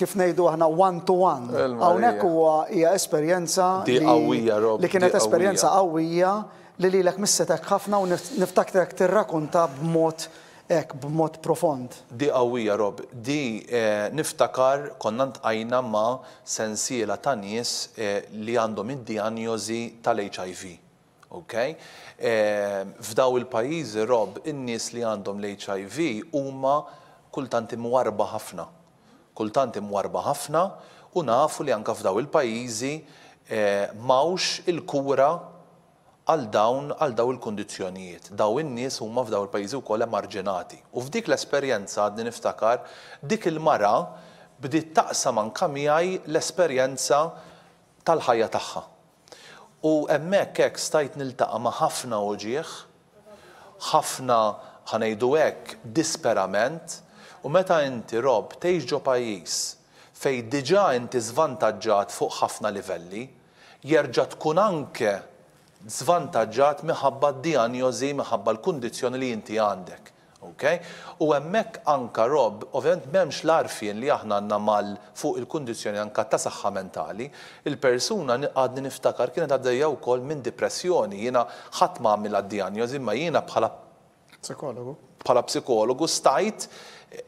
kif nejdu aħna one to one. Hawnhekk huwa hija esperjenza li kienet esperjenza qawwija li lilek missetek ħafna u niftaktek tirrakunta b'mod ek b'mod profond. Di għawija, Rob, di eh, niftakar konna għajna ma' sensiela ta' nies eh, li għandhom id-dijanjozi tal-HIV. Ok? Eh, f'daw il-pajjiżi Rob, in-nies li għandhom l-HIV huma kultanti imwarba ħafna. Kultanti imwarba ħafna u nafu li anka f'daw il-pajjiżi mawx il-kura għal dawn għal daw il-kondizjonijiet. Daw in-nies huma f'daw il-pajjiżi wkoll marġinati. U f'dik l-esperjenza għadni niftakar dik il-mara bdiet taqsam anka miegħi l-esperjenza tal-ħajja tagħha. U hemmhekk hekk stajt niltaqa' ma' ħafna oġieħ, ħafna ħanejdu hekk disperament, u meta inti rob tgħix pajjiż fej diġà inti zvantaġġat fuq ħafna livelli, jerġa' tkun anke zvantagġat minħabba d-dijanjozi, minħabba l-kondizjoni li inti għandek. U emmek anka rob, ovvijament memx l-arfin li aħna għanna mal fuq il-kondizjoni anka ta' saħħa mentali, il-persuna għadni niftakar kienet għaddeja u kol minn depressjoni, jina ħatma għamil d dijanjozi ma jina bħala psikologu. Bħala psikologu stajt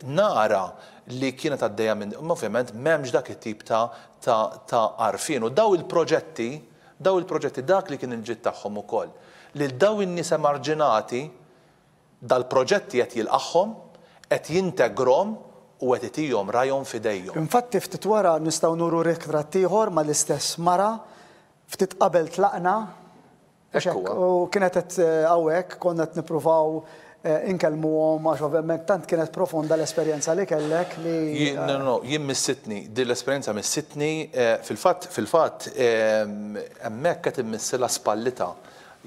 nara li kienet għaddeja minn, ovvijament memx dak it-tip ta' arfin. U daw il-proġetti daw il-proġetti dak li kien il-ġid tagħhom ukoll. Li daw in-nisa marġinati dal-proġetti qed jilqaħħom, qed jintegrom u qed itihom rajhom fidejhom. Infatti ftit wara nistgħu nuru rikrat ieħor mal-istess mara ftit qabel tlaqna u kienet għawek, eh, konnet konna qed nippruvaw Eh, inkelmuhom għax ovvjament tant kienet profonda l-esperjenza li kellek li. Eh, no, no, jien missitni, din l-esperjenza missitni eh, fil fat fil-fatt hemmhekk qed immissila spallita.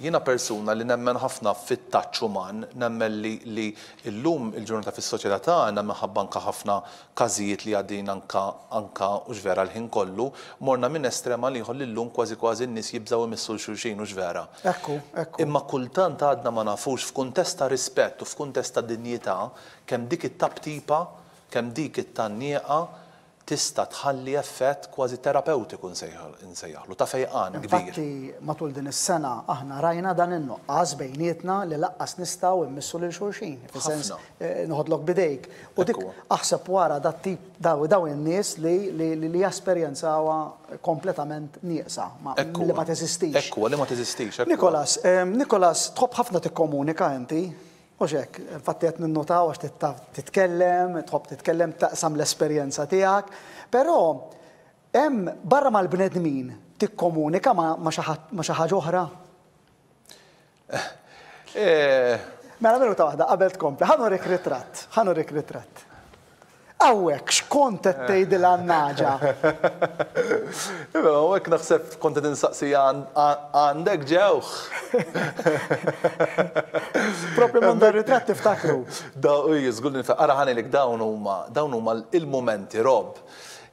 Jina persuna li nemmen ħafna fit-taċ uman, nemmen li, li l-lum il-ġurnata fis-soċjetà tagħna meħabbanka ħafna każijiet li għaddin anka anka l-ħin kollu, morna minn estrema li jħolli l-lum kważi kważi n-nies jibżaw imissu xulxin u ġvera. Ekku, ekku. Imma kultant għadna ma nafux f'kuntest ta' rispett u f'kuntest ta' dinjità kemm dik it-tabtipa, kemm dik it-tannieqa, tista tħalli effett kważi terapeutiku nsejħlu, ta' fejqan kbir. Infatti, matul din is-sena aħna rajna dan in-nuqqas bejnietna li laqqas nistaw immissu lil xulxin, Fisens, nħodlok eh, bidejk. U dik aħseb wara dat tip daw daw in-nies li jasperjenzawa kompletament nieqsa li ma teżistix. Ekku, li ma teżistix. Nikolas, Nikolas, tħobb ħafna tikkomunika inti, Oġek, xek, fatti n-nota għax titkellem, tħob titkellem taqsam l-esperienza tijak, pero hemm barra mal-bnedmin tikkomunika ma xaħġa oħra. Eh, eh. Mela minuta waħda, qabel tkompli, ħanu rik ritratt, ħanu rik ritratt. Għawek, xkont t tejdi l-annaġa? Għawek iva, naħseb kont t-insaqsi għandek ġewħ. Propri man ritratti ritrat tiftakru. Da, uj, zgullin fa' l-ek dawn huma dawn huma il-momenti, Rob,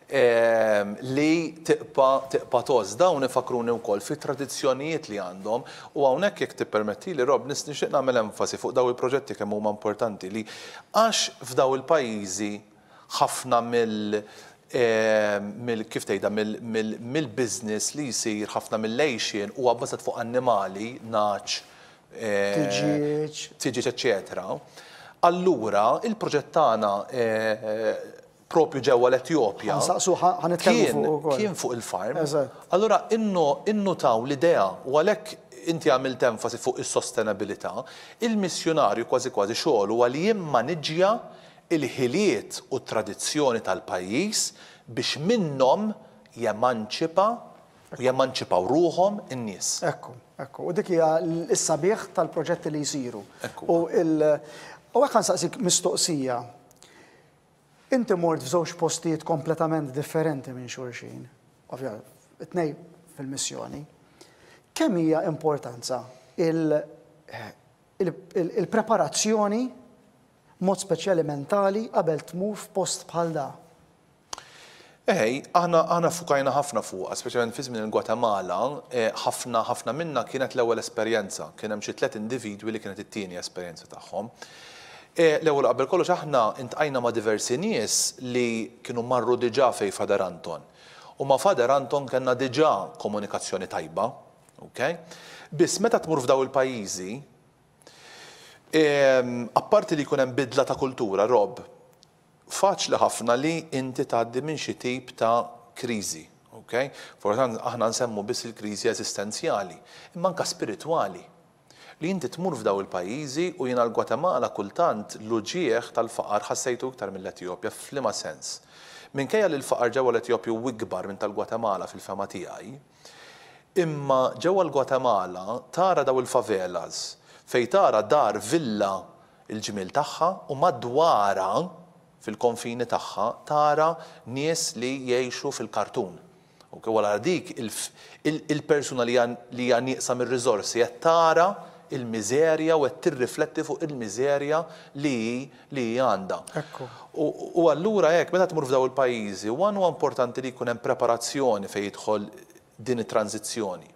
ehm, li tiqpa toz. Dawn ifakruni wkoll fi tradizzjonijiet li għandhom u hawnhekk jekk tippermetti li Rob nisnixtieq nagħmel enfasi fuq daw il-proġetti kemm huma importanti li għax f'daw il-pajjiżi ħafna mill- eh, mill kif tgħidha mill-business li jsir ħafna mill lejxien huwa bbażat fuq annimali, naċ, eh, tiġiġ, eċetera. Allura, il-proġett tagħna eh, propju ġewwa l-Etjopja. Kien, fuq il-farm. Allura innu taw l-idea u għalhekk inti għamilt enfasi fuq is sostenabilità il-missjonarju kważi kważi xogħol huwa li jimma niġġja il-ħiliet u tradizzjoni tal-pajjiż biex minnhom jemanċipa u jemanċipaw ruhom in-nies. Ekku, ekku. U dik hija l-sabiħ tal-proġetti li jsiru. U il- U għakan saqsik mistoqsija. Inti mort f'żewġ postijiet kompletament differenti minn xulxin. Ovvja, it-nej fil-missjoni. Kemm hija importanza il-preparazzjoni eh, il, il, il, il preparazzjoni mod speċjali mentali qabel tmur f'post bħal da. Ehej, aħna aħna fukajna ħafna fuq, speċjalment fi żmien il-Gwatemala, eh, ħafna ħafna minna kienet l-ewwel esperjenza, kien hemm xi tliet individwi li kienet it-tieni esperjenza tagħhom. Eh, l-ewwel qabel kollox aħna intqajna ma' diversi nies li kienu marru diġà fej Fader Anton. U ma' Fader Anton kellna diġà komunikazzjoni tajba, okay? Biss meta tmur f'daw il-pajjiżi, Apparti li kunem bidla ta' kultura, Rob, faċli ħafna li inti tgħaddi minn xi tip ta' kriżi. Okay? aħna nsemmu biss il-kriżi eżistenzjali, imma anka spiritwali. Li inti tmur f'daw il-pajjiżi u jiena l-Gwatemala kultant l-uġieħ tal-faqar ħassejtu iktar mill-Etjopja flima sens. Minkejja li l-faqar ġewwa l-Etjopju wikbar minn tal-Gwatemala fil-fema tiegħi, imma ġewwa l-Gwatemala tara daw il-favelas, fej tara dar villa il-ġmil tagħha u madwara fil-konfini tagħha tara nies li jgħixu fil-kartun. Ok, għal dik il-persuna li għan nieqsa il-rizorsi qed tara il-mizerja u qed tirrifletti fuq il-mizerja li li għandha. U allura hekk meta tmur f'daw il-pajjiżi, u huwa importanti li jkun hemm preparazzjoni fejn jidħol din it-tranzizzjoni.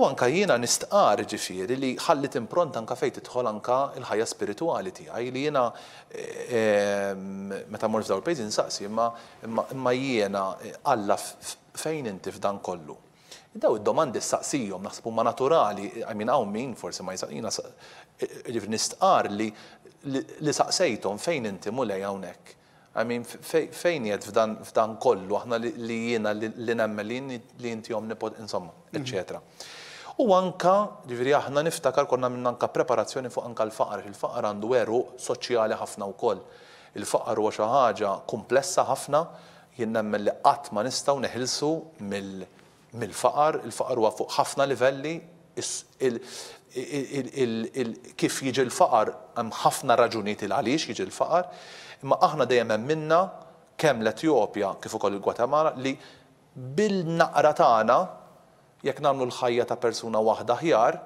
U anka jiena nistqar ġifieri li ħallit timpront anka fejn tidħol anka il-ħajja spirituali tiegħi li jiena eh, eh, meta mort dawn pejżi nsaqsi imma jiena eh, alla fejn inti f'dan kollu. Daw id-domandi s-saqsijom, naħsbu ma naturali, għamin għaw min forse ma jisaqina, nistqar li li saqsejtom fejn inti mulej għawnek. Għamin fejn jed f'dan kollu, aħna li jiena li nemmelin li inti jom nipod, insomma, eccetera. U anka, ġifiri aħna niftakar konna minn anka preparazzjoni fuq anka l-faqar. Il-faqar għandu eru soċjali ħafna u koll. Il-faqar huwa xi ħaġa komplessa ħafna jien nemmen li qatt ma nistgħu neħilsu mill-faqar. Il-faqar huwa fuq ħafna livelli kif jiġi l-faqar hemm ħafna raġunijiet il għaliex jiġi l-faqar, imma aħna dejjem hemm minna kemm l-Etjopja kif ukoll il-Gwatemala li bil-naqra tagħna jekk nagħmlu l-ħajja ta' persuna waħda ħjar,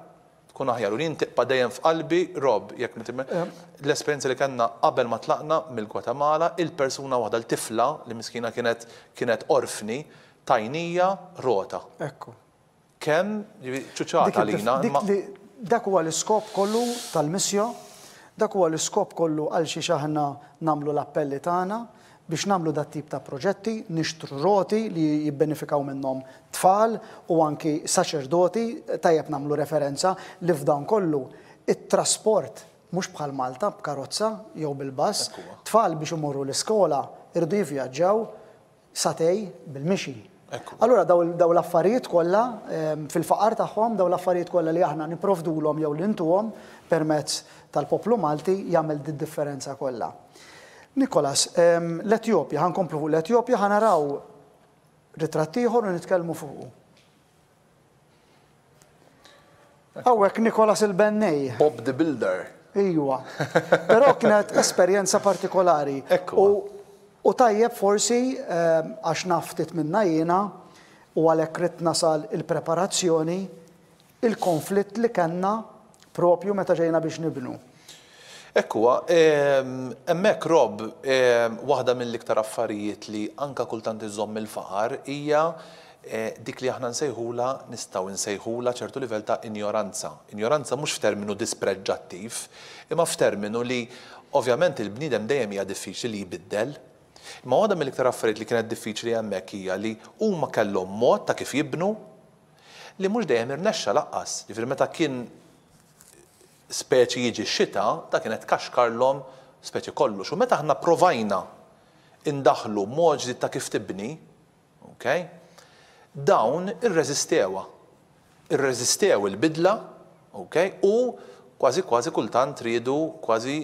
tkun aħjar u nintiqpa dejjem f'qalbi rob jekk eh. L-esperjenza li kellna qabel ma tlaqna mill-Gwatemala, il-persuna waħda l-tifla li miskina kienet kienet orfni, tajnija rota. Ekku. Kemm ċuċata lina. Dak huwa l-iskop kollu tal-missjo, dak huwa l-iskop kollu għal xi xaħna namlu l-appelli tagħna biex namlu dat tip ta' proġetti, nixtru roti li jibbenifikaw minnom tfal u anki saċerdoti, tajjeb namlu referenza li f'dan kollu it-trasport mux bħal Malta b'karozza jew bil-bass, tfal biex imorru l-iskola irdu jivvjaġġaw satej bil-mixi. Allura daw l-affarijiet kollha fil-faqar tagħhom daw l-affarijiet kollha li aħna nipprovdulhom jew l-intuhom permezz tal-poplu Malti jagħmel di differenza kollha. Nikolas, l-Etjopja, għan komplu fuq l-Etjopja, għan naraw ritrattiħor u nitkelmu fuqu. Għawek Nikolas il-Bennej. Bob the Builder. Ijwa. Pero kienet esperienza partikolari. Ekku. U tajjeb forsi, għax naftit minna jena, u għalek rrit nasal il-preparazzjoni, il-konflitt li kanna propju meta ġejna biex nibnu. Ekkuwa, emmek Rob, waħda mill-iktar affarijiet li anka kultant iżomm il-faqar hija e, dik li aħna nsejħula nistaw nsejħula ċertu livell ta' ignoranza. Ignoranza mhux f'terminu dispreġġattiv, imma f'terminu li ovvjament il-bniedem dejjem hija diffiċli li jbiddel, Ma għadha mill-iktar affarijiet li kienet diffiċli hemmhekk hija li huma kellhom mod ta' kif jibnu li mhux dejjem irnexxa laqqas. Jifier meta kien speċi jiġi xita, ta' kienet kaxkarlom speċi kollu. u meta ħna provajna indaħlu moġdi ta' kif tibni, dawn ir-rezistewa. rezistew il-bidla, okay? u kważi kważi kultant tridu kważi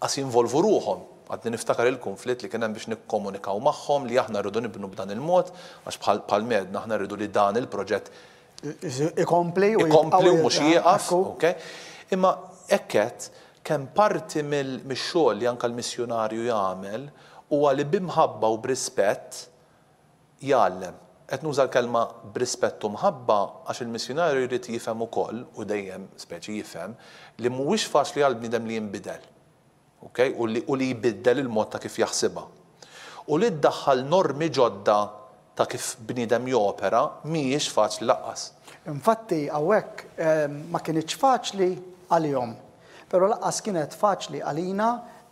għas eh, jinvolvu ruħom. Għadni niftakar il-konflitt li kienem biex nikkomunikaw maħħom li aħna rridu nibnu b'dan il-mod, għax bħal medna aħna rridu li dan il-proġett ikompli u ikompli u mux jieqaf. Imma ekket kemm parti mill-xogħol li anka l-missjonarju jagħmel huwa li bimħabba u brispett jgħallem. Qed nuża l-kelma brispett u mħabba għax il-missjonarju jrid jifhem ukoll u dejjem speċi jifhem li mhuwiex faċli għal bniedem li jinbidel. Okay? U li, u li jibiddel il-mod ta' kif jaħsibha. U li ddaħħal normi ġodda ta' kif bnidem jopera mhijiex faċli laqqas. Infatti hawnhekk ehm, ma kienx faċli għal-jom. Pero laqqas kienet faċli għalina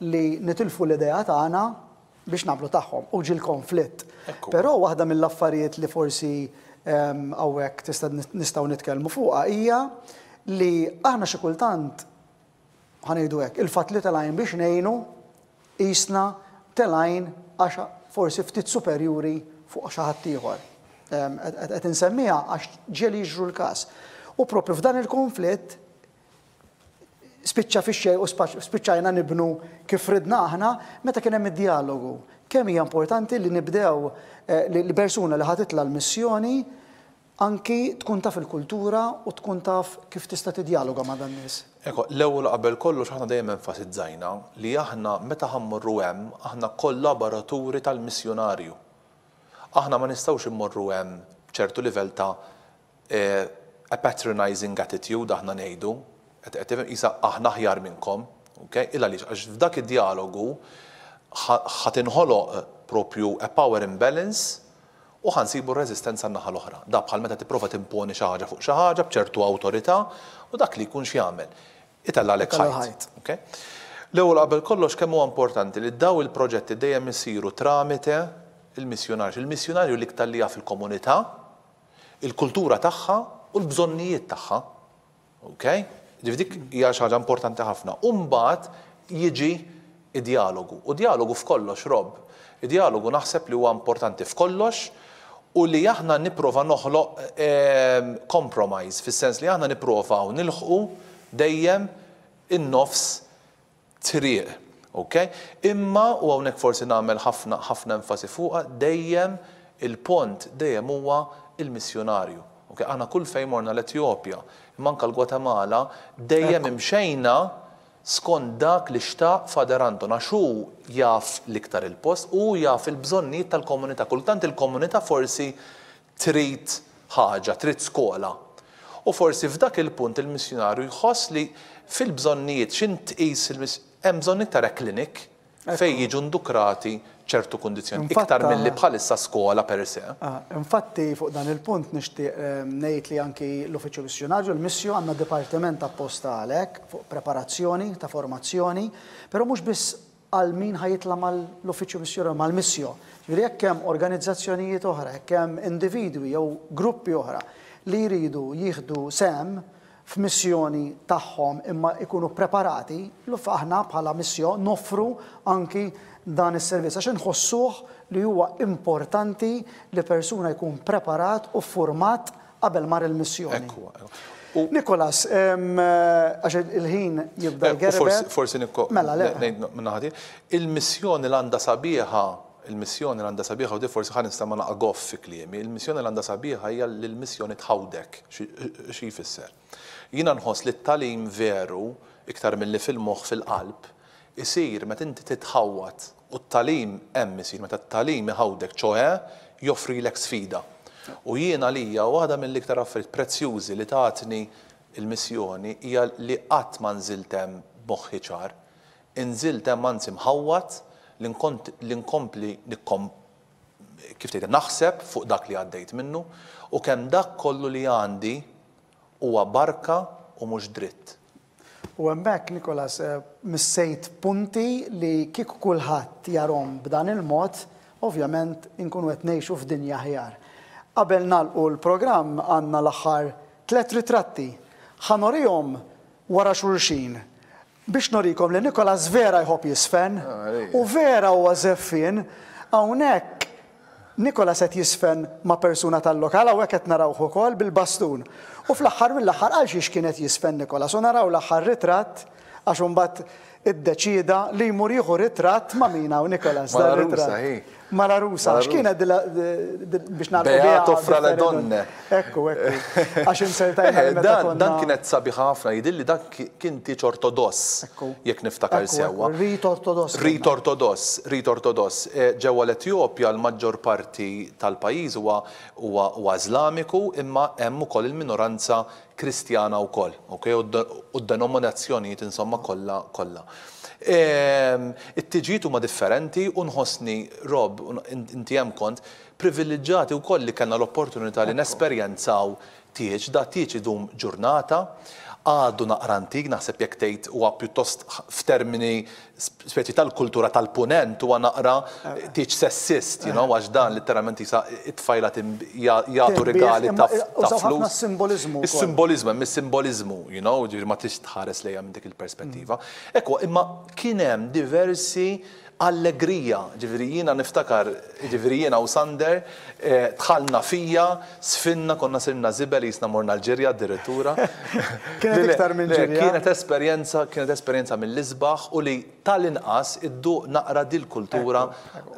li nitilfu l-ideja tagħna biex nablu tagħhom u ġil konflitt. Però waħda mill-affarijiet li forsi għawek ehm, tista' nistaw nitkellmu fuqha hija li aħna xi kultant ħanejdu hekk il-fatt li telajn biex nejnu jisna telajn għax forsi ftit superjuri fuq xi ħadd ieħor. Ehm, qed insemmiha għax ġeli jiġru l-każ. U propju f'dan il-konflitt spiċċa fixxej u spiċċajna nibnu kif ridna aħna meta kien hemm id-dialogu. Kemm hija importanti li nibdew eh, li persuna li ħatitla l-missjoni anki tkun taf il-kultura u tkun taf kif tista' tidjaloga ma' dan nies. Eko, l-ewwel qabel kollox aħna dejjem enfasizzajna li aħna meta ħammorru hemm aħna kollaboraturi tal-missjonarju. Aħna ma nistgħux immorru hemm ċertu livell ta' eh, a patronizing attitude aħna ngħidu għetifem jisa aħna ħjar minnkom, illa liġ, għax f'dak id-dialogu ħatinħolo eh, propju a power imbalance u ħansibu r-rezistenza naħa l-oħra. Da bħal meta tipprova timponi xi ħaġa fuq xi ħaġa b'ċertu awtorità u dak li jkunx jagħmel. Itella għalek ħajt. L-ewwel qabel kollox kemm huwa importanti li daw il-proġetti dejjem isiru tramite il-missjonarju. Il-missjonarju li ktallija fil-komunità, il-kultura tagħha u l-bżonnijiet tagħha. Okay? Dik hija xi ħaġa importanti ħafna. Umbagħad jiġi id-dialogu. U dialogu f'kollox, Rob. Id-dialogu naħseb li huwa importanti f'kollox u li aħna nipprova noħloq ehm, compromise, fis-sens li aħna nipprova u nilħqu dejjem in-nofs triq. Okay? Imma, u hawnhekk forsi nagħmel ħafna ħafna enfasi fuqha dejjem il-pont dejjem huwa il-missjonarju. Okay? Aħna kull morna l-Etjopja, manka l-Gwatemala dejjem imxejna skont dak li xtaq Fader Anton, għax hu jaf liktar il-post u jaf il-bżonnijiet tal-komunità. Kultant il-komunità forsi trid ħaġa, trid skola. U forsi f'dak il-punt il-missjonarju jħoss li fil-bżonnijiet x'intqis il-miss hemm bżonn iktar klinik fejn jiġu ndukrati ċertu kondizjoni iktar mill-li bħalissa skola per se. Ah, infatti fuq dan il-punt nixtieq ehm, ngħid li anki l-Uffiċċju Missjonarju l-Missju għandna dipartiment apposta għalhekk fuq preparazzjoni ta' formazzjoni, però mhux biss għal min ħajitla mal-Uffiċċju Missjonarju mal-Missju. Ġifieri hekk hemm organizzazzjonijiet oħra, hekk individwi jew gruppi oħra li jridu jieħdu sem f'missjoni tagħhom imma ikunu preparati, l aħna bħala missjon nofru anki dan is-servizz għax nħossuh li huwa importanti li persuna jkun preparat u format qabel mar il-missjoni. Nikolas, għax il-ħin jibda eh, Forsi nikko mela, il-missjoni l-għanda sabiħa il-missjoni l-għanda sabiħa u di forsi ħan nistama fi kliemi, il-missjoni l-għanda sabiħa hija l-missjoni tħawdek, xie fisser. Jina nħos li t-talim veru, iktar mill-li fil-moħ fil-qalb, isir meta inti t-tħawat u t-talim hemm isir meta t-talim iħawdek ċoħe joffri l sfida. U jiena lija waħda mill-iktar affarijiet prezzjużi li taħatni il-missjoni hija li qatt ma nżiltem moħħi ċar, inżiltem anzi ħawat, l-inkompli nikkom kif tgħid naħseb fuq dak li għaddejt minnu u kemm dak kollu li għandi huwa barka u mhux dritt. U hemmhekk Nikolas eh, missejt punti li kieku kulħadd jarom b'dan il-mod, ovvjament inkunu qed ngħixu f'dinja ħjar. Qabel nalqu l-programm għandna l-aħħar tliet ritratti ħanorihom wara xulxin biex norikom li Nikolas vera jħob jisfen ah, u vera u għazeffin għawnek Nikolas għet jisfen ma' persuna tal-lokala u qed narawh ukoll bil-bastun. U fl-aħħar mill-aħħar għal xiex kienet jisfen Nikolas u naraw l-aħħar ritratt għax id iddeċida li jmur jieħu ritratt ma' mina u Nikolas. Mara rusa, x'kiena biex nagħmlu. Beja toffra le donne. Ekku, ekku. Għax insertajna. Eh, dan kienet sabi ħafna, jidilli dak kien tiċ ortodoss. Jek niftakar sewa. Rit ortodoss. Rit ortodoss, rit eh, ortodoss. Ġewwa l-Etjopja l-maġġor parti tal-pajjiż huwa Islamiku imma hemm ukoll il-minoranza Kristjana wkoll, okej, u d-denominazzjonijiet insomma kollha kollha. Ehm, It-tiġit huma differenti u nħossni Rob, inti hemm kont, privileġġati wkoll li kellna l-opportunità li nesperjenzaw tieġ, da tieġ idum ġurnata, għadu naqrantik, naħseb jek tgħid huwa pjuttost f'termini speċi tal-kultura tal-punent huwa naqra eh. tiġ sessist, you know, għax dan eh. litteralment jisa it-tfajla jagħtu regali ta' eh, flus. simbolizmu. Is-simbolizmu, mis simbolizmu you know, ma tix tħares lejja minn dik il-perspettiva. Mm. Ekwa, imma kien hemm diversi allegrija, ġivrijina niftakar, ġivrijina u Sander, tħalna eh, fija, sfinna, konna sirna zibel, jisna morna l-ġirja, direttura. Kienet iktar minn ġirja. Kienet esperienza, kienet esperienza mill lisbaħ u li tal-inqas iddu naqra dil-kultura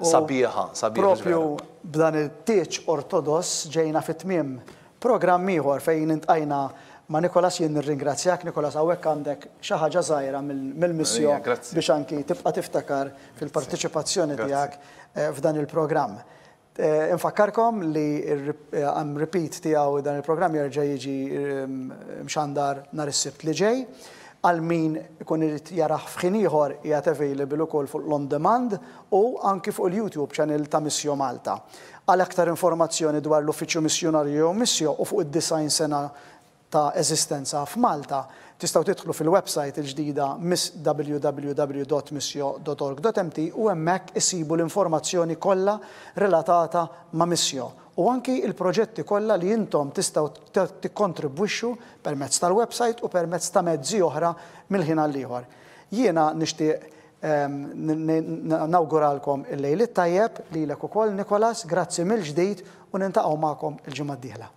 sabiħa. Propju b'dan il-tieċ ortodos ġejna fit-tmim programm ieħor fejn intqajna Ma Nikolas jien nirringrazzjak, Nikolas għawek għandek xaħġa zaħira mill-missjon biex anki tibqa tiftakar fil-partiċipazzjoni tijak eh, f'dan il-programm. Eh, infakkarkom li eh, għam repeat tijaw dan il-programm jirġa jiġi ehm, mxandar nar is-sibt li ġej għal min kun irrit jaraħ fħiniħor jgħat available kol fuq l-on demand u anki fuq il-YouTube channel ta' Missio Malta. Għal aktar informazzjoni dwar l-Uffiċċju Missjonarju missjo u fuq id-design sena ta' eżistenza f'Malta. Tistaw titħlu fil-website il-ġdida miss www.missio.org.mt u hemmhekk isibu l-informazzjoni kollha relatata ma' missio u anki il-proġetti kollha li jintom tistaw tikkontribwixxu permezz tal-website u permezz ta' mezzi oħra mill-ħin għal ieħor. Jiena nixtieq ehm, nawguralkom il-lejlit tajjeb li l ukoll Nikolas, grazzi mill ġdid u nintaqgħu magħkom il-ġimgħa d-dieħla.